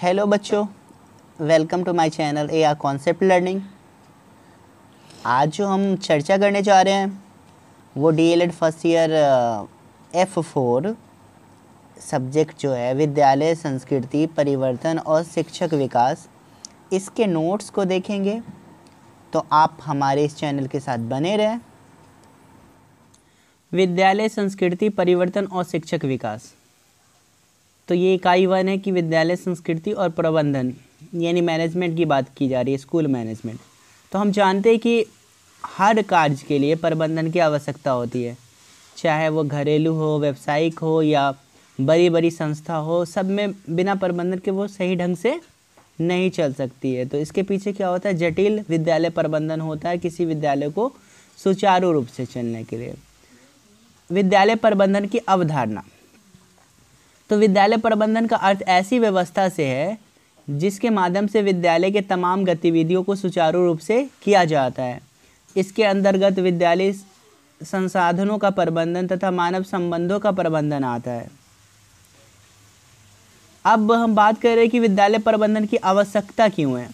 Hello बच्चों welcome to my channel A R concept learning आज जो हम चर्चा करने जा रहे हैं वो DElEd first year F four subject जो है विद्यालय संस्कृति परिवर्तन और शिक्षक विकास इसके नोट्स को देखेंगे तो आप हमारे इस चैनल के साथ बने रहें विद्यालय संस्कृति परिवर्तन और शिक्षक विकास तो ये इकाई वन है कि विद्यालय संस्कृति और प्रबंधन यानी मैनेजमेंट की बात की जा रही है स्कूल मैनेजमेंट तो हम जानते हैं कि हर कार्य के लिए प्रबंधन की आवश्यकता होती है चाहे वो घरेलू हो व्यावसायिक हो या बड़ी बड़ी संस्था हो सब में बिना प्रबंधन के वो सही ढंग से नहीं चल सकती है तो इसके पीछे क्या होता है जटिल विद्यालय प्रबंधन होता है किसी विद्यालय को सुचारू रूप से चलने के लिए विद्यालय प्रबंधन की अवधारणा तो विद्यालय प्रबंधन का अर्थ ऐसी व्यवस्था से है जिसके माध्यम से विद्यालय के तमाम गतिविधियों को सुचारू रूप से किया जाता है इसके अंतर्गत विद्यालय संसाधनों का प्रबंधन तथा मानव संबंधों का प्रबंधन आता है अब हम बात कर रहे हैं कि विद्यालय प्रबंधन की आवश्यकता क्यों है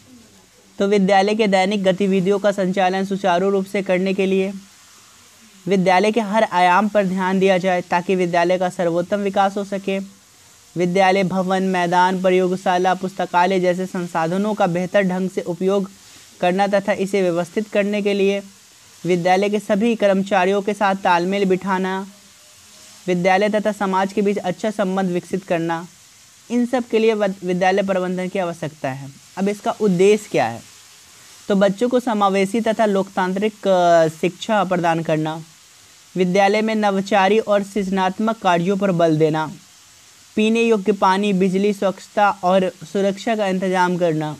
तो विद्यालय के दैनिक गतिविधियों का संचालन सुचारू रूप से करने के लिए विद्यालय के हर आयाम पर ध्यान दिया जाए ताकि विद्यालय का सर्वोत्तम विकास हो सके विद्यालय भवन मैदान प्रयोगशाला पुस्तकालय जैसे संसाधनों का बेहतर ढंग से उपयोग करना तथा इसे व्यवस्थित करने के लिए विद्यालय के सभी कर्मचारियों के साथ तालमेल बिठाना विद्यालय तथा समाज के बीच अच्छा संबंध विकसित करना इन सब के लिए विद्यालय प्रबंधन की आवश्यकता है अब इसका उद्देश्य क्या है तो बच्चों को समावेशी तथा लोकतांत्रिक शिक्षा प्रदान करना विद्यालय में नवचारी और सृजनात्मक कार्यों पर बल देना पीने योग्य पानी बिजली स्वच्छता और सुरक्षा का इंतजाम करना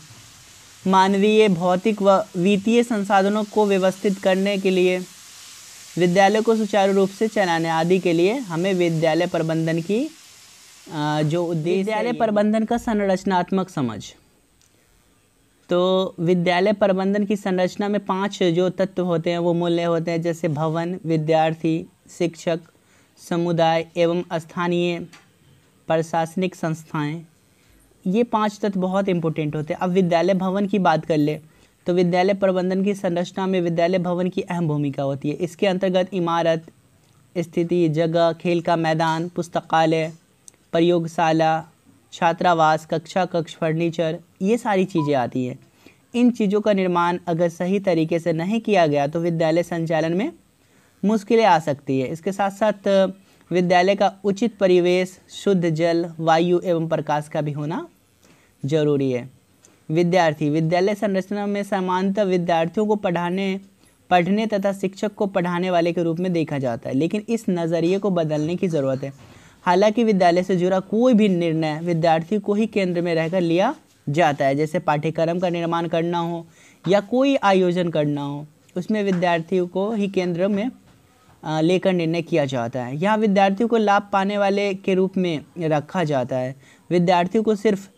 मानवीय भौतिक व वित्तीय संसाधनों को व्यवस्थित करने के लिए विद्यालय को सुचारू रूप से चलाने आदि के लिए हमें विद्यालय प्रबंधन की जो उद्देश्य विद्यालय प्रबंधन का संरचनात्मक समझ तो विद्यालय प्रबंधन की संरचना में पांच जो तत्व होते हैं वो मूल्य होते हैं जैसे भवन विद्यार्थी शिक्षक समुदाय एवं स्थानीय प्रशासनिक संस्थाएं ये पांच तत्व बहुत इंपॉर्टेंट होते हैं अब विद्यालय भवन की बात कर ले तो विद्यालय प्रबंधन की संरचना में विद्यालय भवन की अहम भूमिका होती है इसके अंतर्गत इमारत स्थिति जगह खेल का मैदान पुस्तकालय प्रयोगशाला छात्रावास कक्षा कक्ष फर्नीचर ये सारी चीज़ें आती हैं इन चीज़ों का निर्माण अगर सही तरीके से नहीं किया गया तो विद्यालय संचालन में मुश्किलें आ सकती है इसके साथ साथ विद्यालय का उचित परिवेश शुद्ध जल वायु एवं प्रकाश का भी होना जरूरी है विद्यार्थी विद्यालय संरचना में समानता विद्यार्थियों को पढ़ाने पढ़ने तथा शिक्षक को पढ़ाने वाले के रूप में देखा जाता है लेकिन इस नज़रिए को बदलने की ज़रूरत है हालांकि विद्यालय से जुड़ा कोई भी निर्णय विद्यार्थी को ही केंद्र में रहकर लिया जाता है जैसे पाठ्यक्रम का निर्माण करना हो या कोई आयोजन करना हो उसमें विद्यार्थियों को ही केंद्र में लेकर निर्णय किया जाता है यहाँ विद्यार्थियों को लाभ पाने वाले के रूप में रखा जाता है विद्यार्थियों को सिर्फ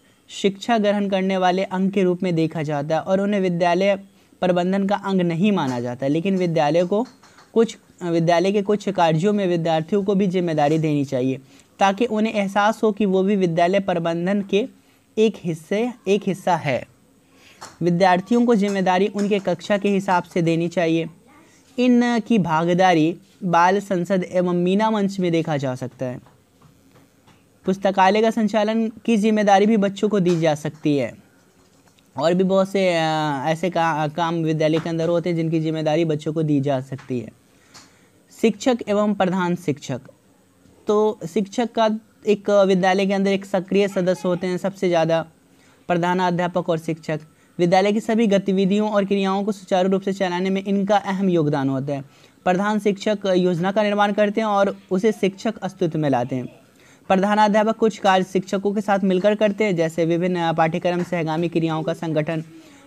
शिक्षा ग्रहण करने वाले अंग के रूप में देखा जाता है और उन्हें विद्यालय प्रबंधन का अंग नहीं माना जाता लेकिन विद्यालय को कुछ विद्यालय के कुछ कार्यों में विद्यार्थियों को भी जिम्मेदारी देनी चाहिए ताकि उन्हें एहसास हो कि वो भी विद्यालय प्रबंधन के एक हिस्से एक हिस्सा है विद्यार्थियों को जिम्मेदारी उनके कक्षा के हिसाब से देनी चाहिए इन की भागीदारी बाल संसद एवं मीना मंच में देखा जा सकता है पुस्तकालय का संचालन की जिम्मेदारी भी बच्चों को दी जा सकती है और भी बहुत से ऐसे का, काम विद्यालय के अंदर होते हैं जिनकी जिम्मेदारी बच्चों को दी जा सकती है शिक्षक एवं प्रधान शिक्षक तो शिक्षक का एक विद्यालय के अंदर एक सक्रिय सदस्य होते हैं सबसे ज़्यादा प्रधानाध्यापक और शिक्षक विद्यालय की सभी गतिविधियों और क्रियाओं को सुचारू रूप से चलाने में इनका अहम योगदान होता है प्रधान शिक्षक योजना का निर्माण करते हैं और उसे शिक्षक अस्तित्व में लाते हैं प्रधानाध्यापक कुछ कार्य शिक्षकों के साथ मिलकर करते हैं जैसे विभिन्न पाठ्यक्रम सहगामी क्रियाओं का संगठन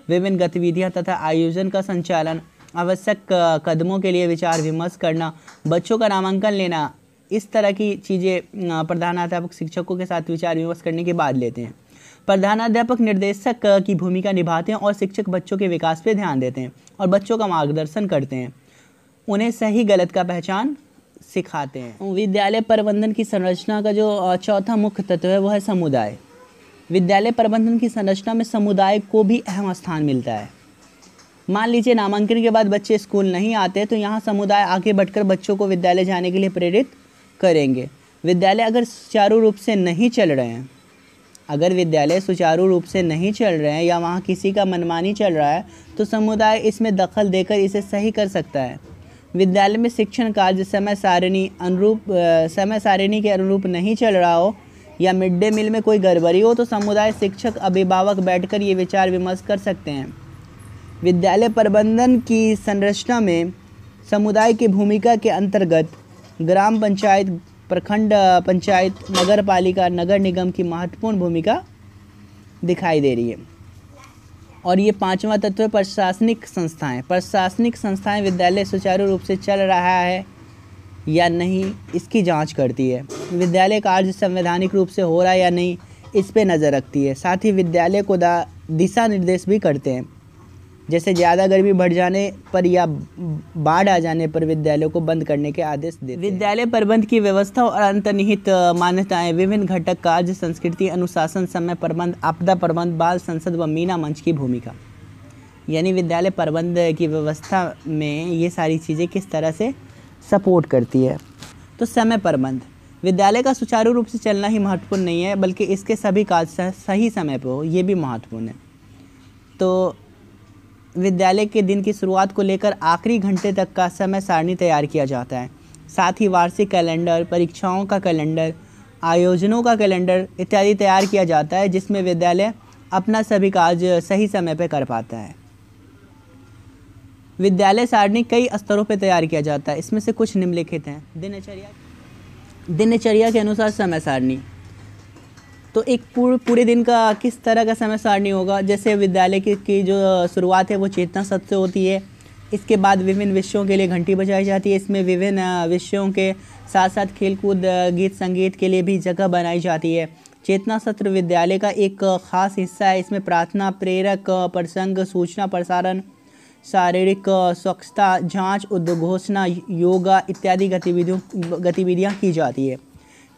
विभिन्न गतिविधियां तथा आयोजन का संचालन आवश्यक कदमों के लिए विचार विमर्श करना बच्चों का नामांकन लेना इस तरह की चीज़ें प्रधानाध्यापक शिक्षकों के साथ विचार विमर्श करने के बाद लेते हैं प्रधानाध्यापक निर्देशक की भूमिका निभाते हैं और शिक्षक बच्चों के विकास पर ध्यान देते हैं और बच्चों का मार्गदर्शन करते हैं उन्हें सही गलत का पहचान सिखाते हैं विद्यालय प्रबंधन की संरचना का जो चौथा मुख्य तत्व है वह है समुदाय विद्यालय प्रबंधन की संरचना में समुदाय को भी अहम स्थान मिलता है मान लीजिए नामांकन के बाद बच्चे स्कूल नहीं आते तो यहाँ समुदाय आगे बढ़कर बच्चों को विद्यालय जाने के लिए प्रेरित करेंगे विद्यालय अगर सुचारू रूप से नहीं चल रहे हैं अगर विद्यालय सुचारू रूप से नहीं चल रहे हैं या वहाँ किसी का मनमानी चल रहा है तो समुदाय इसमें दखल देकर इसे सही कर सकता है विद्यालय में शिक्षण कार्य समय सारिणी अनुरूप समय सारिणी के अनुरूप नहीं चल रहा हो या मिड डे मील में कोई गड़बड़ी हो तो समुदाय शिक्षक अभिभावक बैठकर ये विचार विमर्श कर सकते हैं विद्यालय प्रबंधन की संरचना में समुदाय की भूमिका के अंतर्गत ग्राम पंचायत प्रखंड पंचायत नगर पालिका नगर निगम की महत्वपूर्ण भूमिका दिखाई दे रही है और ये पांचवा तत्व प्रशासनिक संस्थाएं प्रशासनिक संस्थाएं विद्यालय सुचारू रूप से चल रहा है या नहीं इसकी जांच करती है विद्यालय कार्य संवैधानिक रूप से हो रहा है या नहीं इस पर नज़र रखती है साथ ही विद्यालय को दिशा निर्देश भी करते हैं जैसे ज़्यादा गर्मी बढ़ जाने पर या बाढ़ आ जाने पर विद्यालयों को बंद करने के आदेश दे विद्यालय प्रबंध की व्यवस्था और अंतर्निहित मान्यताएं विभिन्न घटक कार्य संस्कृति अनुशासन समय प्रबंध आपदा प्रबंध बाल संसद व मीना मंच की भूमिका यानी विद्यालय प्रबंध की व्यवस्था में ये सारी चीज़ें किस तरह से सपोर्ट करती है तो समय प्रबंध विद्यालय का सुचारू रूप से चलना ही महत्वपूर्ण नहीं है बल्कि इसके सभी काज सही समय पर हो ये भी महत्वपूर्ण है तो विद्यालय के दिन की शुरुआत को लेकर आखिरी घंटे तक का समय सारणी तैयार किया जाता है साथ ही वार्षिक कैलेंडर परीक्षाओं का कैलेंडर आयोजनों का कैलेंडर इत्यादि तैयार किया जाता है जिसमें विद्यालय अपना सभी कार्य सही समय पर कर पाता है विद्यालय सारणी कई स्तरों पर तैयार किया जाता है इसमें से कुछ निम्नलिखित हैं दिनचर्या दिनचर्या के अनुसार समय सारणी तो एक पूरे पूरे दिन का किस तरह का समय सारणी होगा जैसे विद्यालय की, की जो शुरुआत है वो चेतना सत्र होती है इसके बाद विभिन्न विषयों के लिए घंटी बजाई जाती है इसमें विभिन्न विषयों के साथ साथ खेलकूद गीत संगीत के लिए भी जगह बनाई जाती है चेतना सत्र विद्यालय का एक खास हिस्सा है इसमें प्रार्थना प्रेरक प्रसंग सूचना प्रसारण शारीरिक स्वच्छता जांच उद्घोषणा योगा इत्यादि गतिविधियों गतिविधियां की जाती है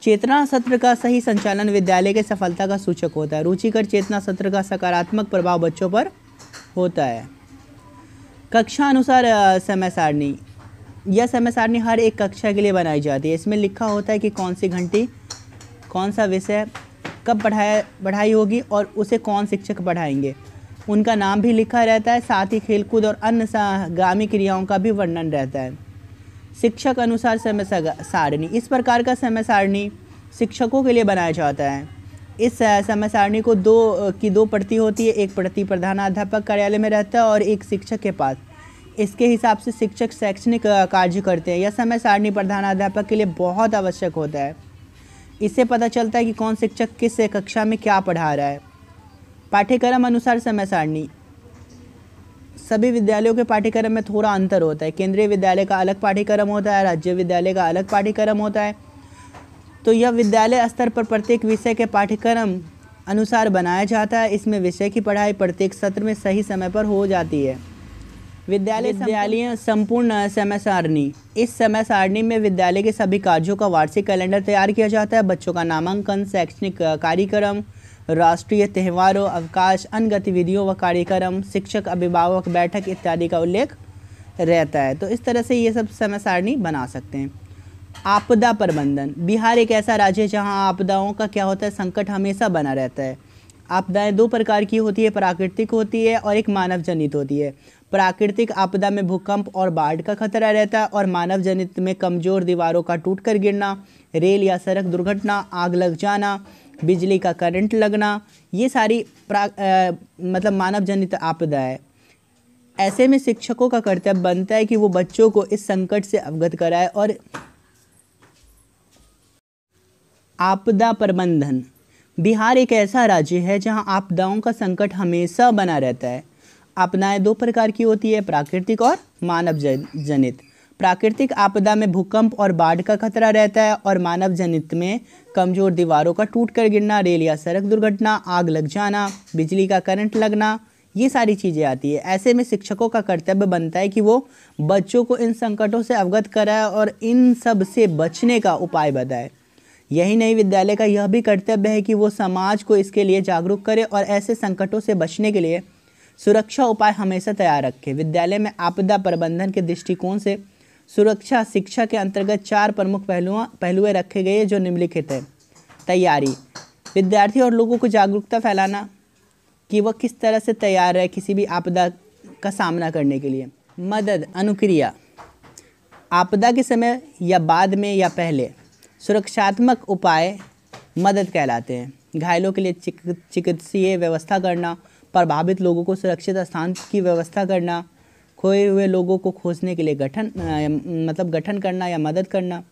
चेतना सत्र का सही संचालन विद्यालय के सफलता का सूचक होता है रुचिकर चेतना सत्र का सकारात्मक प्रभाव बच्चों पर होता है कक्षा अनुसार समय सारणी यह समय सारणी हर एक कक्षा के लिए बनाई जाती है इसमें लिखा होता है कि कौन सी घंटी कौन सा विषय कब पढ़ाया पढ़ाई होगी और उसे कौन शिक्षक पढ़ाएंगे उनका नाम भी लिखा रहता है साथ ही खेलकूद और अन्य ग्रामीण क्रियाओं का भी वर्णन रहता है शिक्षक अनुसार समय सारणी इस प्रकार का समय सारणी शिक्षकों के लिए बनाया जाता है इस समय सारणी को दो की दो प्रति होती है एक प्रति प्रधानाध्यापक कार्यालय में रहता है और एक शिक्षक के पास इसके हिसाब से शिक्षक शैक्षणिक कार्य करते हैं यह समय सारणी प्रधानाध्यापक के लिए बहुत आवश्यक होता है इससे पता चलता है कि कौन शिक्षक किस कक्षा में क्या पढ़ा रहा है पाठ्यक्रम अनुसार समय सारणी सभी विद्यालयों के पाठ्यक्रम में थोड़ा अंतर होता है केंद्रीय विद्यालय का अलग पाठ्यक्रम होता है राज्य विद्यालय का अलग पाठ्यक्रम होता है तो यह विद्यालय स्तर पर प्रत्येक विषय के पाठ्यक्रम अनुसार बनाया जाता है इसमें विषय की पढ़ाई प्रत्येक सत्र में सही समय पर हो जाती है विद्यालय विद्यालय संपूर्ण समय सारणी इस समय सारणी में विद्यालय के सभी कार्यों का वार्षिक कैलेंडर तैयार किया जाता है बच्चों का नामांकन शैक्षणिक कार्यक्रम राष्ट्रीय त्यौहारों अवकाश अन्य गतिविधियों व कार्यक्रम शिक्षक अभिभावक बैठक इत्यादि का उल्लेख रहता है तो इस तरह से ये सब समय सारणी बना सकते हैं आपदा प्रबंधन बिहार एक ऐसा राज्य है जहाँ आपदाओं का क्या होता है संकट हमेशा बना रहता है आपदाएं दो प्रकार की होती है प्राकृतिक होती है और एक मानव जनित होती है प्राकृतिक आपदा में भूकंप और बाढ़ का खतरा रहता है और मानव जनित में कमज़ोर दीवारों का टूट कर गिरना रेल या सड़क दुर्घटना आग लग जाना बिजली का करंट लगना ये सारी प्रा आ, मतलब मानव जनित आपदा है ऐसे में शिक्षकों का कर्तव्य बनता है कि वो बच्चों को इस संकट से अवगत कराए और आपदा प्रबंधन बिहार एक ऐसा राज्य है जहां आपदाओं का संकट हमेशा बना रहता है आपदाएं दो प्रकार की होती है प्राकृतिक और मानव जनित प्राकृतिक आपदा में भूकंप और बाढ़ का खतरा रहता है और मानव जनित में कमजोर दीवारों का टूट कर गिरना रेल या सड़क दुर्घटना आग लग जाना बिजली का करंट लगना ये सारी चीज़ें आती है ऐसे में शिक्षकों का कर्तव्य बनता है कि वो बच्चों को इन संकटों से अवगत कराए और इन सब से बचने का उपाय बताए यही नहीं विद्यालय का यह भी कर्तव्य है कि वो समाज को इसके लिए जागरूक करे और ऐसे संकटों से बचने के लिए सुरक्षा उपाय हमेशा तैयार रखें विद्यालय में आपदा प्रबंधन के दृष्टिकोण से सुरक्षा शिक्षा के अंतर्गत चार प्रमुख पहलुओं पहलुए रखे गए हैं जो निम्नलिखित है तैयारी विद्यार्थी और लोगों को जागरूकता फैलाना कि वह किस तरह से तैयार है किसी भी आपदा का सामना करने के लिए मदद अनुक्रिया आपदा के समय या बाद में या पहले सुरक्षात्मक उपाय मदद कहलाते हैं घायलों के लिए चिकित्सीय व्यवस्था करना प्रभावित लोगों को सुरक्षित स्थान की व्यवस्था करना खोए हुए लोगों को खोजने के लिए गठन मतलब गठन करना या मदद करना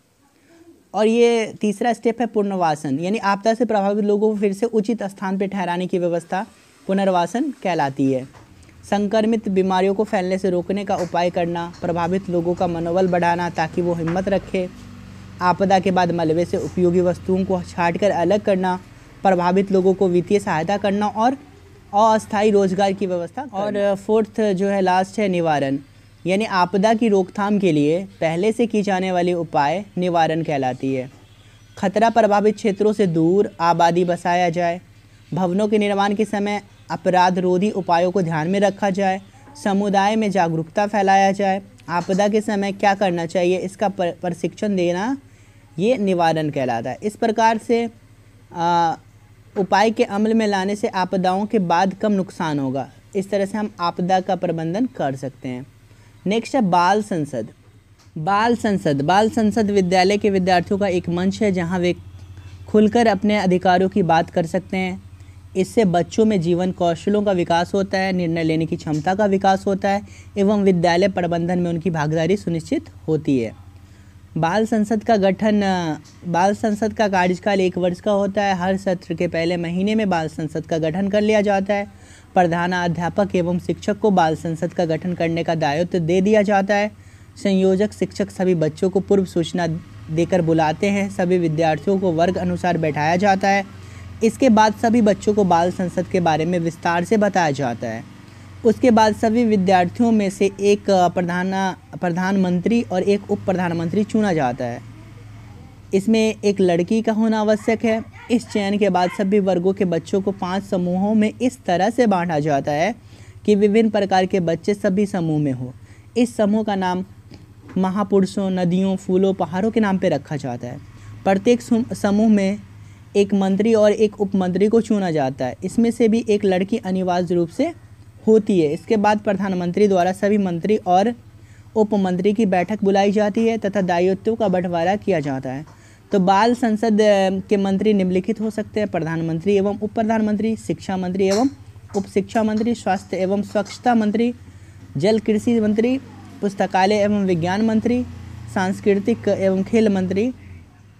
और ये तीसरा स्टेप है पुनर्वासन यानी आपदा से प्रभावित लोगों को फिर से उचित स्थान पर ठहराने की व्यवस्था पुनर्वासन कहलाती है संक्रमित बीमारियों को फैलने से रोकने का उपाय करना प्रभावित लोगों का मनोबल बढ़ाना ताकि वो हिम्मत रखे आपदा के बाद मलबे से उपयोगी वस्तुओं को छाट कर अलग करना प्रभावित लोगों को वित्तीय सहायता करना और अस्थायी रोजगार की व्यवस्था और फोर्थ जो है लास्ट है निवारण यानी आपदा की रोकथाम के लिए पहले से की जाने वाली उपाय निवारण कहलाती है खतरा प्रभावित क्षेत्रों से दूर आबादी बसाया जाए भवनों के निर्माण के समय अपराध रोधी उपायों को ध्यान में रखा जाए समुदाय में जागरूकता फैलाया जाए आपदा के समय क्या करना चाहिए इसका प्रशिक्षण देना ये निवारण कहलाता है इस प्रकार से आ, उपाय के अमल में लाने से आपदाओं के बाद कम नुकसान होगा इस तरह से हम आपदा का प्रबंधन कर सकते हैं नेक्स्ट है बाल संसद बाल संसद बाल संसद विद्यालय के विद्यार्थियों का एक मंच है जहां वे खुलकर अपने अधिकारों की बात कर सकते हैं इससे बच्चों में जीवन कौशलों का विकास होता है निर्णय लेने की क्षमता का विकास होता है एवं विद्यालय प्रबंधन में उनकी भागीदारी सुनिश्चित होती है बाल संसद का गठन बाल संसद का कार्यकाल एक वर्ष का होता है हर सत्र के पहले महीने में बाल संसद का गठन कर लिया जाता है प्रधानाध्यापक एवं शिक्षक को बाल संसद का गठन करने का दायित्व दे दिया जाता है संयोजक शिक्षक सभी बच्चों को पूर्व सूचना देकर बुलाते हैं सभी विद्यार्थियों को वर्ग अनुसार बैठाया जाता है इसके बाद सभी बच्चों को बाल संसद के बारे में विस्तार से बताया जाता है उसके बाद सभी विद्यार्थियों में से एक प्रधान प्रधानमंत्री और एक उप प्रधानमंत्री चुना जाता है इसमें एक लड़की का होना आवश्यक है इस चयन के बाद सभी वर्गों के बच्चों को पांच समूहों में इस तरह से बांटा जाता है कि विभिन्न प्रकार के बच्चे सभी समूह में हो इस समूह का नाम महापुरुषों नदियों फूलों पहाड़ों के नाम पर रखा जाता है प्रत्येक समूह में एक मंत्री और एक उपमंत्री को चुना जाता है इसमें से भी एक लड़की अनिवार्य रूप से होती है इसके बाद प्रधानमंत्री द्वारा सभी मंत्री और उपमंत्री की बैठक बुलाई जाती है तथा दायित्व का बंटवारा किया जाता है तो बाल संसद के मंत्री निम्नलिखित हो सकते हैं प्रधानमंत्री एवं उप प्रधानमंत्री शिक्षा मंत्री एवं उप शिक्षा मंत्री स्वास्थ्य एवं स्वच्छता मंत्री जल कृषि मंत्री पुस्तकालय एवं विज्ञान मंत्री सांस्कृतिक एवं खेल मंत्री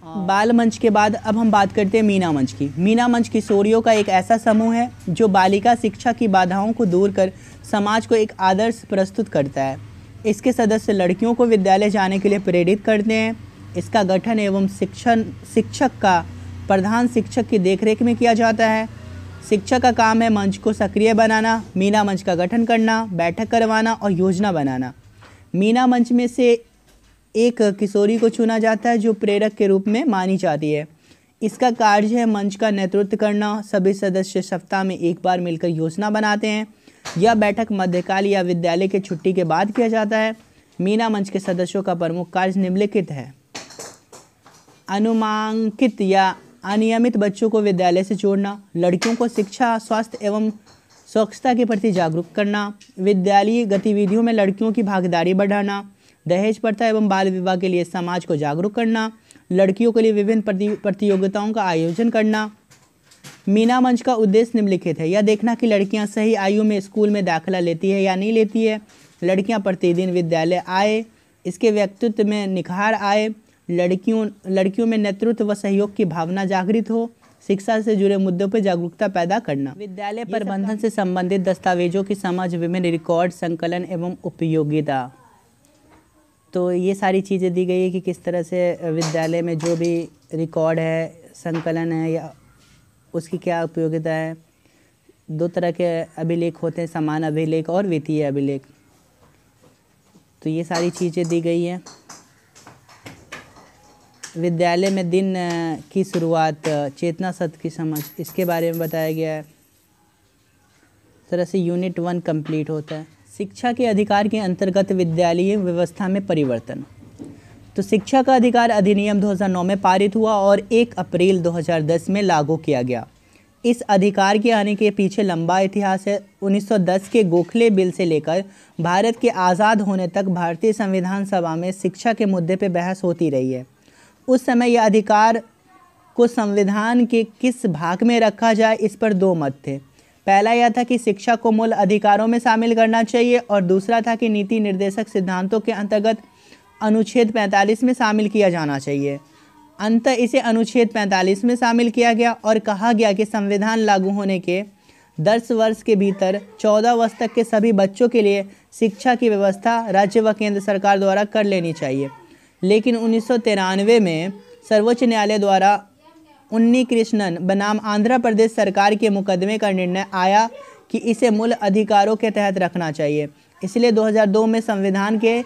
हाँ। बाल मंच के बाद अब हम बात करते हैं मीना मंच की मीना मंच किशोरियों का एक ऐसा समूह है जो बालिका शिक्षा की बाधाओं को दूर कर समाज को एक आदर्श प्रस्तुत करता है इसके सदस्य लड़कियों को विद्यालय जाने के लिए प्रेरित करते हैं इसका गठन एवं शिक्षण शिक्षक का प्रधान शिक्षक की देखरेख में किया जाता है शिक्षक का काम है मंच को सक्रिय बनाना मीना मंच का गठन करना बैठक करवाना और योजना बनाना मीना मंच में से एक किशोरी को चुना जाता है जो प्रेरक के रूप में मानी जाती है इसका कार्य है मंच का नेतृत्व करना सभी सदस्य सप्ताह में एक बार मिलकर योजना बनाते हैं यह बैठक मध्यकाल या विद्यालय के छुट्टी के बाद किया जाता है मीना मंच के सदस्यों का प्रमुख कार्य निम्नलिखित है अनुमांकित या अनियमित बच्चों को विद्यालय से जोड़ना लड़कियों को शिक्षा स्वास्थ्य एवं स्वच्छता के प्रति जागरूक करना विद्यालयी गतिविधियों में लड़कियों की भागीदारी बढ़ाना दहेज प्रथा एवं बाल विवाह के लिए समाज को जागरूक करना लड़कियों के लिए विभिन्न प्रतियोगिताओं का आयोजन करना मीना मंच का उद्देश्य निम्नलिखित है यह देखना कि लड़कियां सही आयु में स्कूल में दाखिला लेती है या नहीं लेती है लड़कियां प्रतिदिन विद्यालय आए इसके व्यक्तित्व में निखार आए लड़कियों लड़कियों में नेतृत्व व सहयोग की भावना जागृत हो शिक्षा से जुड़े मुद्दों पर जागरूकता पैदा करना विद्यालय प्रबंधन से संबंधित दस्तावेजों की समझ विभिन्न रिकॉर्ड संकलन एवं उपयोगिता तो ये सारी चीज़ें दी गई है कि किस तरह से विद्यालय में जो भी रिकॉर्ड है संकलन है या उसकी क्या उपयोगिता है दो तरह के अभिलेख होते हैं समान अभिलेख और वित्तीय अभिलेख तो ये सारी चीज़ें दी गई हैं विद्यालय में दिन की शुरुआत चेतना सत्य की समझ इसके बारे में बताया गया है तरह से यूनिट वन कंप्लीट होता है शिक्षा के अधिकार के अंतर्गत विद्यालय व्यवस्था में परिवर्तन तो शिक्षा का अधिकार अधिनियम 2009 में पारित हुआ और 1 अप्रैल 2010 में लागू किया गया इस अधिकार के आने के पीछे लंबा इतिहास है 1910 के गोखले बिल से लेकर भारत के आज़ाद होने तक भारतीय संविधान सभा में शिक्षा के मुद्दे पर बहस होती रही है उस समय यह अधिकार को संविधान के किस भाग में रखा जाए इस पर दो मत थे पहला यह था कि शिक्षा को मूल अधिकारों में शामिल करना चाहिए और दूसरा था कि नीति निर्देशक सिद्धांतों के अंतर्गत अनुच्छेद 45 में शामिल किया जाना चाहिए अंत इसे अनुच्छेद 45 में शामिल किया गया और कहा गया कि संविधान लागू होने के दस वर्ष के भीतर चौदह वर्ष तक के सभी बच्चों के लिए शिक्षा की व्यवस्था राज्य व केंद्र सरकार द्वारा कर लेनी चाहिए लेकिन उन्नीस में सर्वोच्च न्यायालय द्वारा उन्नी कृष्णन बनाम आंध्र प्रदेश सरकार के मुकदमे का निर्णय आया कि इसे मूल अधिकारों के तहत रखना चाहिए इसलिए 2002 में संविधान के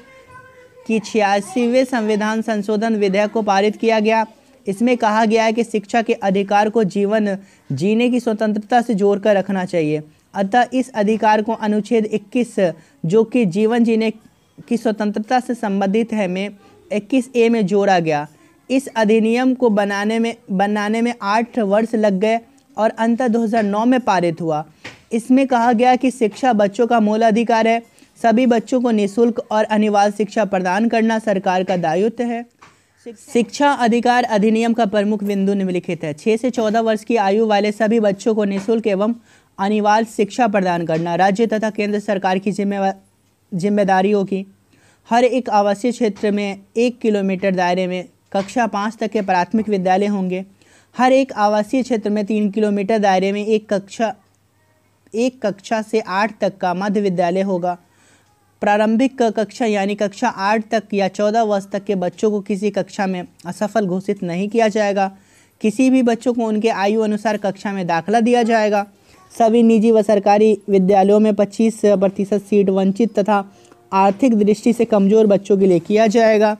कि छियासीवें संविधान संशोधन विधेयक को पारित किया गया इसमें कहा गया है कि शिक्षा के अधिकार को जीवन जीने की स्वतंत्रता से जोड़कर रखना चाहिए अतः इस अधिकार को अनुच्छेद 21 जो कि जीवन जीने की स्वतंत्रता से संबंधित है में 21 ए में जोड़ा गया इस अधिनियम को बनाने में बनाने में आठ वर्ष लग गए और अंत 2009 में पारित हुआ इसमें कहा गया कि शिक्षा बच्चों का मूल अधिकार है सभी बच्चों को निःशुल्क और अनिवार्य शिक्षा प्रदान करना सरकार का दायित्व है शिक्षा अधिकार अधिनियम का प्रमुख बिंदु निम्नलिखित है छः से चौदह वर्ष की आयु वाले सभी बच्चों को निःशुल्क एवं अनिवार्य शिक्षा प्रदान करना राज्य तथा केंद्र सरकार की जिम्मेदारियों की हर एक आवासीय क्षेत्र में एक किलोमीटर दायरे में कक्षा पाँच तक के प्राथमिक विद्यालय होंगे हर एक आवासीय क्षेत्र में तीन किलोमीटर दायरे में एक कक्षा एक कक्षा से आठ तक का मध्य विद्यालय होगा प्रारंभिक कक्षा यानी कक्षा आठ तक या चौदह वर्ष तक के बच्चों को किसी कक्षा में असफल घोषित नहीं किया जाएगा किसी भी बच्चों को उनके आयु अनुसार कक्षा में दाखिला दिया जाएगा सभी निजी व सरकारी विद्यालयों में 25 प्रतिशत सीट वंचित तथा आर्थिक दृष्टि से कमज़ोर बच्चों के लिए किया जाएगा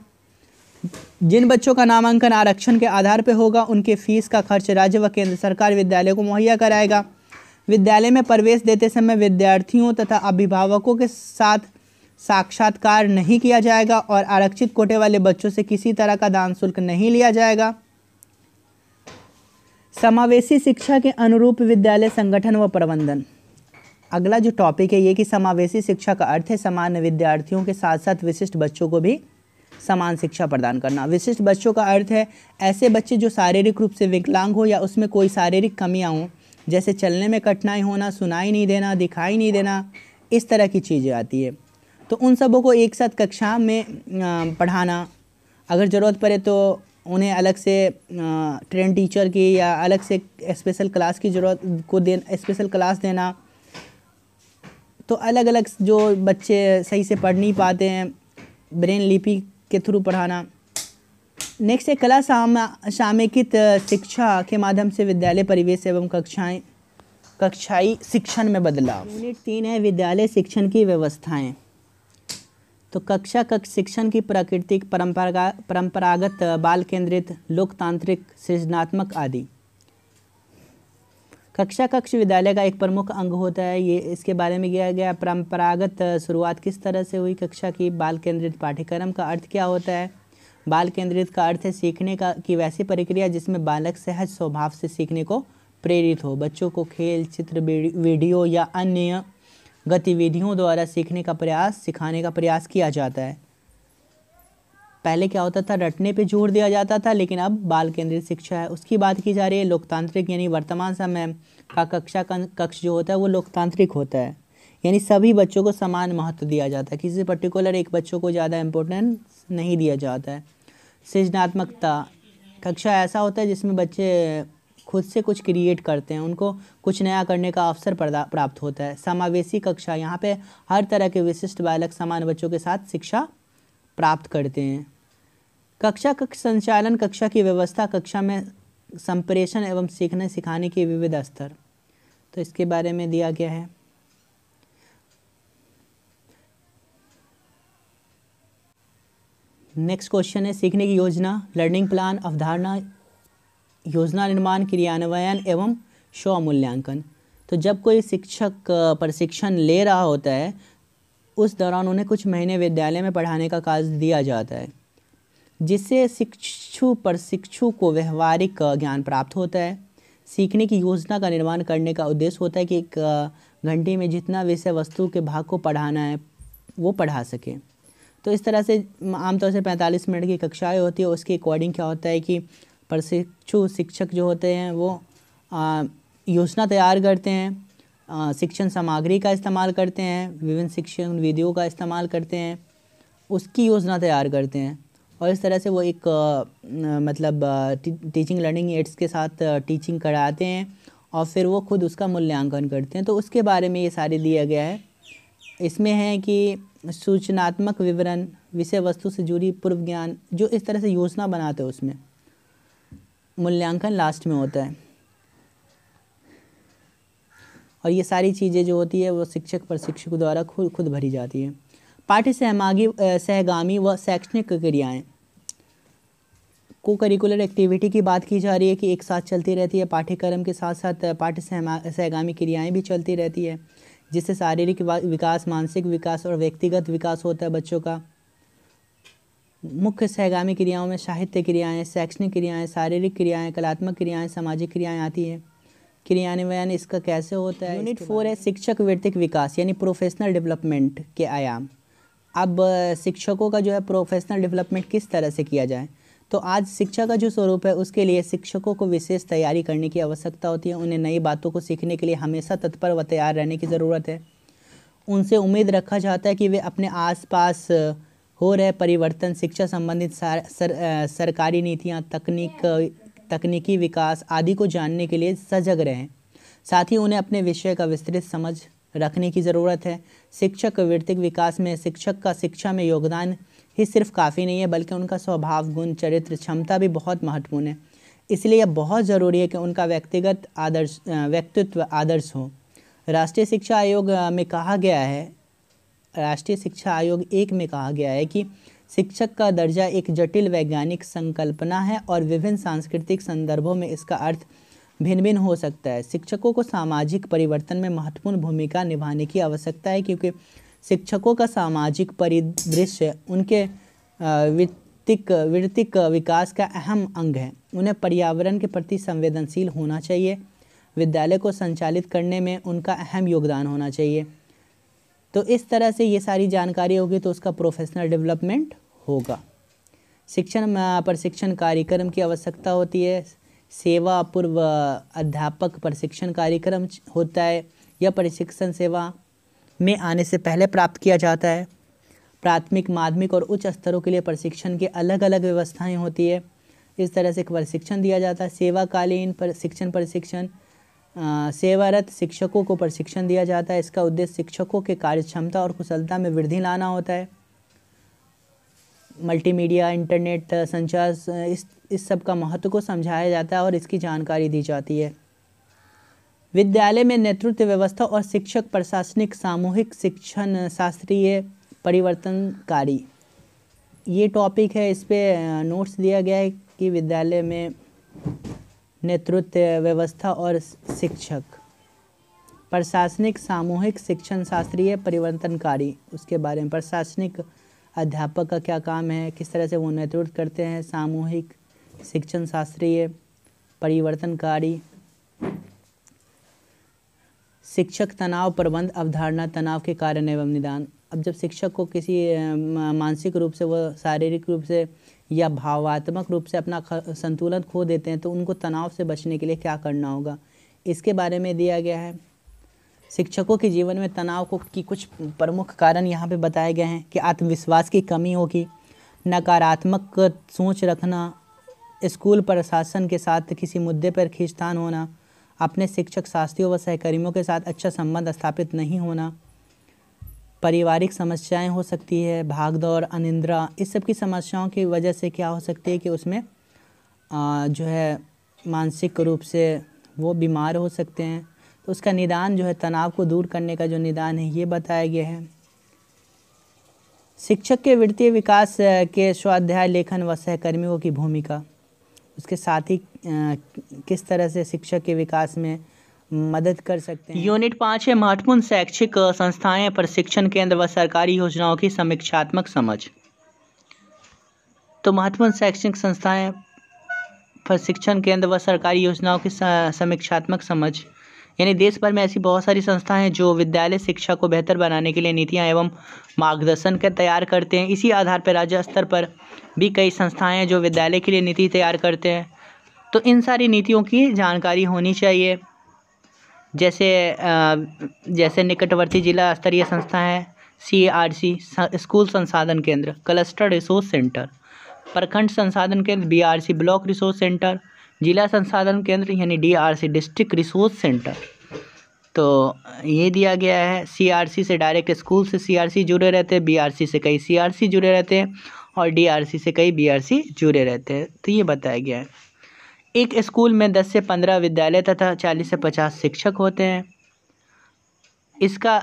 जिन बच्चों का नामांकन आरक्षण के आधार पर होगा उनके फीस का खर्च राज्य व केंद्र सरकार विद्यालय को मुहैया कराएगा विद्यालय में प्रवेश देते समय विद्यार्थियों तथा अभिभावकों के साथ साक्षात्कार नहीं किया जाएगा और आरक्षित कोटे वाले बच्चों से किसी तरह का दान शुल्क नहीं लिया जाएगा समावेशी शिक्षा के अनुरूप विद्यालय संगठन व प्रबंधन अगला जो टॉपिक है ये कि समावेशी शिक्षा का अर्थ है सामान्य विद्यार्थियों के साथ साथ विशिष्ट बच्चों को भी समान शिक्षा प्रदान करना विशिष्ट बच्चों का अर्थ है ऐसे बच्चे जो शारीरिक रूप से विकलांग हो या उसमें कोई शारीरिक कमियाँ हों जैसे चलने में कठिनाई होना सुनाई नहीं देना दिखाई नहीं देना इस तरह की चीज़ें आती है तो उन सबों को एक साथ कक्षा में पढ़ाना अगर ज़रूरत पड़े तो उन्हें अलग से ट्रेन टीचर की या अलग से स्पेशल क्लास की ज़रूरत को दे स्पेशल क्लास देना तो अलग अलग जो बच्चे सही से पढ़ नहीं पाते हैं ब्रेन लिपि के थ्रू पढ़ाना नेक्स्ट है कला सामा सामेकित शिक्षा के माध्यम से विद्यालय परिवेश एवं कक्षाएं कक्षाई शिक्षण में बदलाव यूनिट तीन है विद्यालय शिक्षण की व्यवस्थाएं तो कक्षा कक्ष शिक्षण की प्राकृतिक परंपरागत बाल केंद्रित लोकतांत्रिक सृजनात्मक आदि कक्षा कक्ष विद्यालय का एक प्रमुख अंग होता है ये इसके बारे में किया गया परंपरागत शुरुआत किस तरह से हुई कक्षा की बाल केंद्रित पाठ्यक्रम का अर्थ क्या होता है बाल केंद्रित का अर्थ है सीखने का की वैसी प्रक्रिया जिसमें बालक सहज स्वभाव से सीखने को प्रेरित हो बच्चों को खेल चित्र वीडियो या अन्य गतिविधियों द्वारा सीखने का प्रयास सिखाने का प्रयास किया जाता है पहले क्या होता था रटने पे जोर दिया जाता था लेकिन अब बाल केंद्रित शिक्षा है उसकी बात की जा रही है लोकतांत्रिक यानी वर्तमान समय का कक्षा कक्ष जो होता है वो लोकतांत्रिक होता है यानी सभी बच्चों को समान महत्व दिया जाता है किसी पर्टिकुलर एक बच्चों को ज़्यादा इम्पोर्टेंस नहीं दिया जाता है सृजनात्मकता कक्षा ऐसा होता है जिसमें बच्चे खुद से कुछ क्रिएट करते हैं उनको कुछ नया करने का अवसर प्राप्त होता है समावेशी कक्षा यहाँ पे हर तरह के विशिष्ट बालक समान बच्चों के साथ शिक्षा प्राप्त करते हैं कक्षा कक्ष संचालन कक्षा की व्यवस्था कक्षा में संप्रेषण एवं सीखने सिखाने के विविध स्तर तो इसके बारे में दिया गया है नेक्स्ट क्वेश्चन है सीखने की योजना लर्निंग प्लान अवधारणा योजना निर्माण क्रियान्वयन एवं स्व मूल्यांकन तो जब कोई शिक्षक प्रशिक्षण ले रहा होता है उस दौरान उन्हें कुछ महीने विद्यालय में पढ़ाने का कार्य दिया जाता है जिससे शिक्षु पर शिक्षु को व्यवहारिक ज्ञान प्राप्त होता है सीखने की योजना का निर्माण करने का उद्देश्य होता है कि एक घंटे में जितना विषय वस्तु के भाग को पढ़ाना है वो पढ़ा सके तो इस तरह से आमतौर से 45 मिनट की कक्षाएं होती है उसके अकॉर्डिंग क्या होता है कि प्रशिक्षु शिक्षक जो होते हैं वो योजना तैयार करते हैं शिक्षण सामग्री का इस्तेमाल करते हैं विभिन्न शिक्षण विधियों का इस्तेमाल करते हैं उसकी योजना तैयार करते हैं और इस तरह से वो एक मतलब टीचिंग लर्निंग एड्स के साथ टीचिंग कराते हैं और फिर वो खुद उसका मूल्यांकन करते हैं तो उसके बारे में ये सारे दिया गया है इसमें है कि सूचनात्मक विवरण विषय वस्तु से जुड़ी पूर्व ज्ञान जो इस तरह से योजना बनाते हैं उसमें मूल्यांकन लास्ट में होता है और ये सारी चीज़ें जो होती है वो शिक्षक प्रशिक्षक द्वारा खुद खुद भरी जाती है पाठ्य सहमागी सहगामी व शैक्षणिक क्रियाएँ को करिकुलर एक्टिविटी की बात की जा रही है कि एक साथ चलती रहती है पाठ्यक्रम के साथ साथ पाठ्य सहगामी क्रियाएँ भी चलती रहती है जिससे शारीरिक विकास मानसिक विकास और व्यक्तिगत विकास होता है बच्चों का मुख्य सहगामी क्रियाओं में साहित्य क्रियाएँ शैक्षणिक क्रियाएँ शारीरिक क्रियाएँ कलात्मक क्रियाएँ सामाजिक क्रियाएँ आती हैं क्रियान्वयन इसका कैसे होता है यूनिट फोर है शिक्षक वृत्तिक विकास यानी प्रोफेशनल डेवलपमेंट के आयाम अब शिक्षकों का जो है प्रोफेशनल डेवलपमेंट किस तरह से किया जाए तो आज शिक्षा का जो स्वरूप है उसके लिए शिक्षकों को विशेष तैयारी करने की आवश्यकता होती है उन्हें नई बातों को सीखने के लिए हमेशा तत्पर व तैयार रहने की ज़रूरत है उनसे उम्मीद रखा जाता है कि वे अपने आसपास हो रहे परिवर्तन शिक्षा संबंधित सर, सरकारी नीतियाँ तकनीक तकनीकी विकास आदि को जानने के लिए सजग रहें साथ ही उन्हें अपने विषय का विस्तृत समझ रखने की ज़रूरत है शिक्षक वृत्तिक विकास में शिक्षक का शिक्षा में योगदान ही सिर्फ काफ़ी नहीं है बल्कि उनका स्वभाव गुण चरित्र क्षमता भी बहुत महत्वपूर्ण है इसलिए यह बहुत ज़रूरी है कि उनका व्यक्तिगत आदर्श व्यक्तित्व आदर्श हो राष्ट्रीय शिक्षा आयोग में कहा गया है राष्ट्रीय शिक्षा आयोग एक में कहा गया है कि शिक्षक का दर्जा एक जटिल वैज्ञानिक संकल्पना है और विभिन्न सांस्कृतिक संदर्भों में इसका अर्थ भिन्न भिन्न हो सकता है शिक्षकों को सामाजिक परिवर्तन में महत्वपूर्ण भूमिका निभाने की आवश्यकता है क्योंकि शिक्षकों का सामाजिक परिदृश्य उनके वित्तिक वृत्तिक विकास का अहम अंग है उन्हें पर्यावरण के प्रति संवेदनशील होना चाहिए विद्यालय को संचालित करने में उनका अहम योगदान होना चाहिए तो इस तरह से ये सारी जानकारी होगी तो उसका प्रोफेशनल डेवलपमेंट होगा शिक्षण प्रशिक्षण कार्यक्रम की आवश्यकता होती है सेवा पूर्व अध्यापक प्रशिक्षण कार्यक्रम होता है यह प्रशिक्षण सेवा में आने से पहले प्राप्त किया जाता है प्राथमिक माध्यमिक और उच्च स्तरों के लिए प्रशिक्षण की अलग अलग व्यवस्थाएं होती है इस तरह से एक प्रशिक्षण दिया जाता है सेवाकालीन प्रशिक्षण प्रशिक्षण सेवारत शिक्षकों को प्रशिक्षण दिया जाता है इसका उद्देश्य शिक्षकों के कार्यक्षमता और कुशलता में वृद्धि लाना होता है मल्टीमीडिया इंटरनेट संचार इस इस सब का महत्व को समझाया जाता है और इसकी जानकारी दी जाती है विद्यालय में नेतृत्व व्यवस्था और शिक्षक प्रशासनिक सामूहिक शिक्षण शास्त्रीय परिवर्तनकारी ये टॉपिक है इस पर नोट्स दिया गया है कि विद्यालय में नेतृत्व व्यवस्था और शिक्षक प्रशासनिक सामूहिक शिक्षण शास्त्रीय परिवर्तनकारी उसके बारे में प्रशासनिक अध्यापक का क्या काम है किस तरह से वो नेतृत्व करते हैं सामूहिक शिक्षण शास्त्रीय परिवर्तनकारी शिक्षक तनाव प्रबंध अवधारणा तनाव के कारण एवं निदान अब जब शिक्षक को किसी मानसिक रूप से वो शारीरिक रूप से या भावात्मक रूप से अपना संतुलन खो देते हैं तो उनको तनाव से बचने के लिए क्या करना होगा इसके बारे में दिया गया है शिक्षकों के जीवन में तनाव को की कुछ प्रमुख कारण यहाँ पे बताए गए हैं कि आत्मविश्वास की कमी होगी नकारात्मक सोच रखना स्कूल प्रशासन के साथ किसी मुद्दे पर खींचतान होना अपने शिक्षक शास्त्रियों व सहकर्मियों के साथ अच्छा संबंध स्थापित नहीं होना पारिवारिक समस्याएं हो सकती है भागदौड़ अनिंद्रा इस सब की समस्याओं की वजह से क्या हो सकती है कि उसमें आ, जो है मानसिक रूप से वो बीमार हो सकते हैं तो उसका निदान जो है तनाव को दूर करने का जो निदान है ये बताया गया है शिक्षक के वित्तीय विकास के स्वाध्याय लेखन व सहकर्मियों की भूमिका उसके साथ ही किस तरह से शिक्षक के विकास में मदद कर सकते हैं यूनिट पाँच है महत्वपूर्ण शैक्षिक संस्थाएं प्रशिक्षण केंद्र व सरकारी योजनाओं की समीक्षात्मक समझ तो महत्वपूर्ण शैक्षिक संस्थाएं प्रशिक्षण केंद्र व सरकारी योजनाओं की समीक्षात्मक समझ यानी देश भर में ऐसी बहुत सारी संस्थाएं हैं जो विद्यालय शिक्षा को बेहतर बनाने के लिए नीतियां एवं मार्गदर्शन कर तैयार करते हैं इसी आधार पर राज्य स्तर पर भी कई संस्थाएं हैं जो विद्यालय के लिए नीति तैयार करते हैं तो इन सारी नीतियों की जानकारी होनी चाहिए जैसे जैसे निकटवर्ती जिला स्तरीय संस्था है सी आर सी स्कूल संसाधन केंद्र क्लस्टर रिसोर्स सेंटर प्रखंड संसाधन केंद्र B R C block resource centre जिला संसाधन केंद्र यानी D R C district resource centre तो ये दिया गया है सी आर सी से डायरेक्ट स्कूल से सी आर सी जुड़े रहते हैं बी आर सी से कई सी आर सी जुड़े रहते हैं और डी आर सी से कई बी आर सी जुड़े रहते हैं तो ये बताया गया है एक स्कूल में दस से पंद्रह विद्यालय तथा चालीस से पचास शिक्षक होते हैं इसका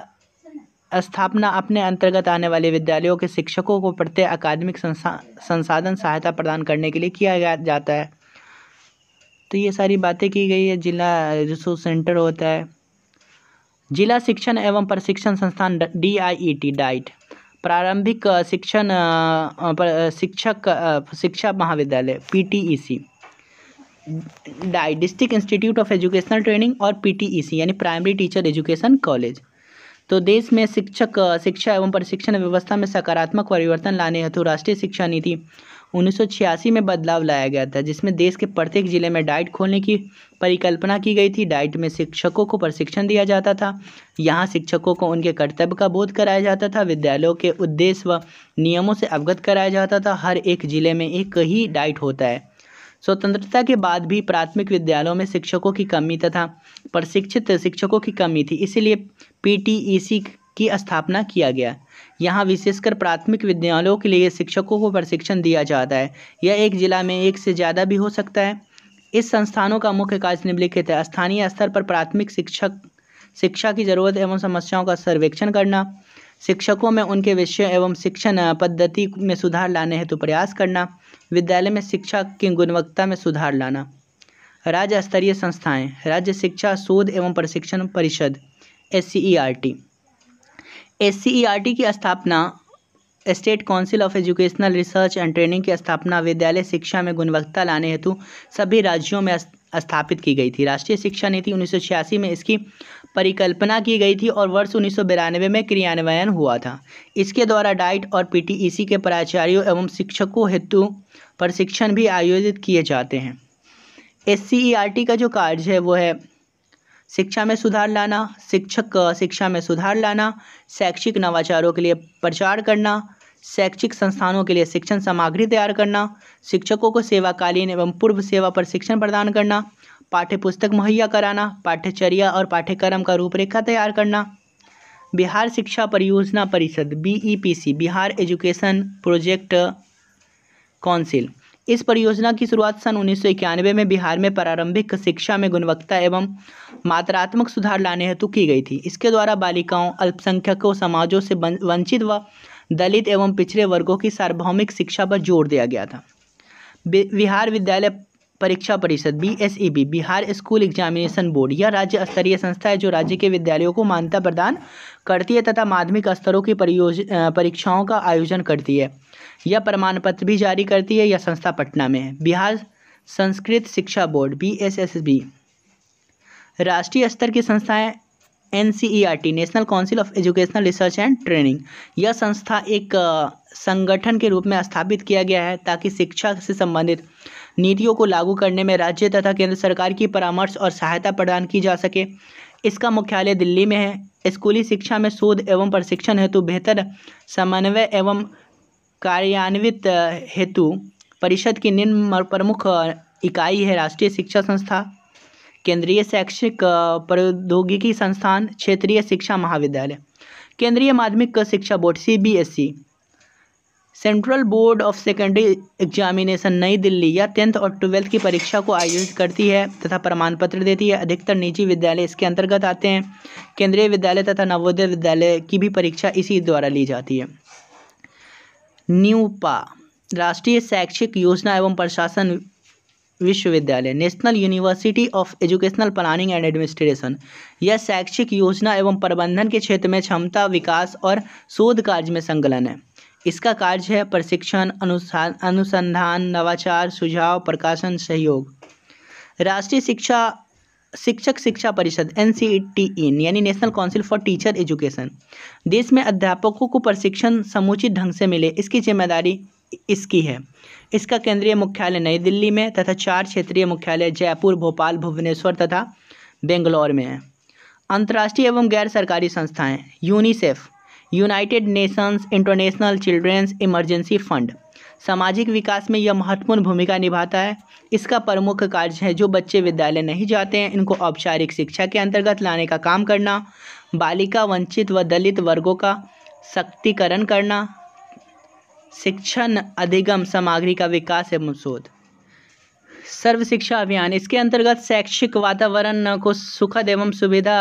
स्थापना अपने अंतर्गत आने वाले विद्यालयों के शिक्षकों को प्रत्येक अकादमिक संसा संसाधन सहायता प्रदान करने के लिए किया जाता है तो ये सारी बातें की गई है जिला रिसोर्स सेंटर होता है जिला शिक्षण एवं प्रशिक्षण संस्थान D I E T DIET प्रारंभिक शिक्षण शिक्षक शिक्षा महाविद्यालय P T E C district institute of educational training और पीटीईसी यानी प्राइमरी टीचर एजुकेशन कॉलेज तो देश में शिक्षक शिक्षा एवं प्रशिक्षण व्यवस्था में सकारात्मक परिवर्तन लाने हेतु राष्ट्रीय शिक्षा नीति उन्नीस में बदलाव लाया गया था जिसमें देश के प्रत्येक जिले में डाइट खोलने की परिकल्पना की गई थी डाइट में शिक्षकों को प्रशिक्षण दिया जाता था यहाँ शिक्षकों को उनके कर्तव्य का बोध कराया जाता था विद्यालयों के उद्देश्य व नियमों से अवगत कराया जाता था हर एक जिले में एक ही डाइट होता है स्वतंत्रता के बाद भी प्राथमिक विद्यालयों में शिक्षकों की कमी तथा प्रशिक्षित शिक्षकों की कमी थी इसीलिए पीटीईसी की स्थापना किया गया यहाँ विशेषकर प्राथमिक विद्यालयों के लिए शिक्षकों को प्रशिक्षण दिया जाता है यह एक जिला में एक से ज़्यादा भी हो सकता है इस संस्थानों का मुख्य कार्य निम्नलिखित है स्थानीय स्तर पर प्राथमिक शिक्षक शिक्षा की जरूरत एवं समस्याओं का सर्वेक्षण करना शिक्षकों में उनके विषय एवं शिक्षण पद्धति में सुधार लाने हेतु तो प्रयास करना विद्यालय में शिक्षा की गुणवत्ता में सुधार लाना राज्य स्तरीय संस्थाएं राज्य शिक्षा शोध एवं प्रशिक्षण परिषद S C E R T S C E R T की स्थापना state council of educational research and training की स्थापना विद्यालय शिक्षा में गुणवत्ता लाने हेतु सभी राज्यों में स्थापित की गई थी राष्ट्रीय शिक्षा नीति उन्नीस में इसकी परिकल्पना की गई थी और वर्ष उन्नीस में क्रियान्वयन हुआ था इसके द्वारा डाइट और पीटीईसी के प्राचार्यों एवं शिक्षकों हेतु प्रशिक्षण भी आयोजित किए जाते हैं एस का जो कार्य है वो है शिक्षा में सुधार लाना शिक्षक शिक्षा में सुधार लाना शैक्षिक नवाचारों के लिए प्रचार करना शैक्षिक संस्थानों के लिए शिक्षण सामग्री तैयार करना शिक्षकों को सेवाकालीन एवं पूर्व सेवा पर शिक्षण प्रदान करना पाठ्य पुस्तक मुहैया कराना पाठ्यचर्या और पाठ्यक्रम का रूपरेखा तैयार करना बिहार शिक्षा परियोजना परिषद B Bihar education project council इस परियोजना की शुरुआत सन उन्नीस में बिहार में प्रारंभिक शिक्षा में गुणवत्ता एवं मात्रात्मक सुधार लाने हेतु की गई थी इसके द्वारा बालिकाओं अल्पसंख्यकों समाजों से वंचित व दलित एवं पिछड़े वर्गों की सार्वभौमिक शिक्षा पर जोर दिया गया था बिहार विद्यालय परीक्षा परिषद B S E B Bihar school examination board यह राज्य स्तरीय संस्था है जो राज्य के विद्यालयों को मान्यता प्रदान करती है तथा माध्यमिक स्तरों की परियोज परीक्षाओं का आयोजन करती है यह प्रमाण पत्र भी जारी करती है यह संस्था पटना में है बिहार संस्कृत शिक्षा board B S S B राष्ट्रीय स्तर की संस्थाएं N national council of educational research and training यह संस्था एक संगठन के रूप में स्थापित किया गया है ताकि शिक्षा से संबंधित नीतियों को लागू करने में राज्य तथा केंद्र सरकार की परामर्श और सहायता प्रदान की जा सके इसका मुख्यालय दिल्ली में है स्कूली शिक्षा में शोध एवं प्रशिक्षण हेतु बेहतर समन्वय एवं कार्यान्वित हेतु परिषद की निम्न प्रमुख इकाई है राष्ट्रीय शिक्षा संस्था केंद्रीय शैक्षिक प्रौद्योगिकी संस्थान क्षेत्रीय शिक्षा महाविद्यालय केंद्रीय माध्यमिक शिक्षा board C central board of secondary examination नई दिल्ली या टेंथ और ट्वेल्थ की परीक्षा को आयोजित करती है तथा प्रमाण पत्र देती है अधिकतर निजी विद्यालय इसके अंतर्गत आते हैं केंद्रीय विद्यालय तथा नवोदय विद्यालय की भी परीक्षा इसी द्वारा ली जाती है न्यूपा राष्ट्रीय शैक्षिक योजना एवं प्रशासन विश्वविद्यालय national university of educational planning and administration यह शैक्षिक योजना एवं प्रबंधन के क्षेत्र में क्षमता विकास और शोध कार्य में संकलन है इसका कार्य है प्रशिक्षण अनुसंधान नवाचार सुझाव प्रकाशन सहयोग राष्ट्रीय शिक्षा शिक्षक शिक्षा परिषद एन सी टी इन यानी national council for teacher education देश में अध्यापकों को प्रशिक्षण समुचित ढंग से मिले इसकी जिम्मेदारी इसकी है इसका केंद्रीय मुख्यालय नई दिल्ली में तथा चार क्षेत्रीय मुख्यालय जयपुर भोपाल भुवनेश्वर तथा बेंगलोर में है अंतर्राष्ट्रीय एवं गैर सरकारी संस्थाएं UNICEF United Nations International Children's Emergency Fund सामाजिक विकास में यह महत्वपूर्ण भूमिका निभाता है इसका प्रमुख कार्य है जो बच्चे विद्यालय नहीं जाते हैं इनको औपचारिक शिक्षा के अंतर्गत लाने का काम करना बालिका वंचित व दलित वर्गों का सशक्तिकरण करना शिक्षण अधिगम सामग्री का विकास एवं शोध सर्व शिक्षा अभियान इसके अंतर्गत शैक्षिक वातावरण को सुखद एवं सुविधा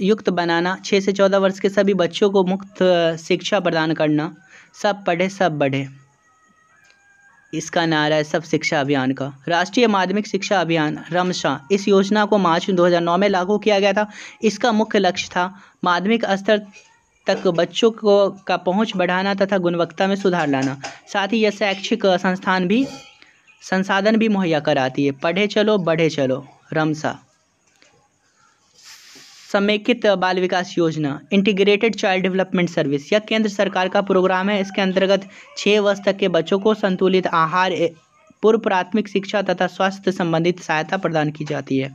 युक्त बनाना छः से चौदह वर्ष के सभी बच्चों को मुफ्त शिक्षा प्रदान करना सब पढ़े सब बढ़े इसका नारा है सब शिक्षा अभियान का राष्ट्रीय माध्यमिक शिक्षा अभियान रमशा इस योजना को मार्च 2009 में लागू किया गया था इसका मुख्य लक्ष्य था माध्यमिक स्तर तक बच्चों को का पहुंच बढ़ाना तथा गुणवत्ता में सुधार लाना साथ ही यह शैक्षिक संस्थान भी संसाधन भी मुहैया कराती है पढ़े चलो बढ़े चलो रमसा समेकित बाल विकास योजना इंटीग्रेटेड चाइल्ड डेवलपमेंट सर्विस यह केंद्र सरकार का प्रोग्राम है इसके अंतर्गत छः वर्ष तक के बच्चों को संतुलित आहार पूर्व प्राथमिक शिक्षा तथा स्वास्थ्य संबंधित सहायता प्रदान की जाती है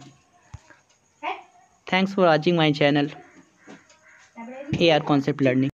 thanks for watching my channel A R concept learning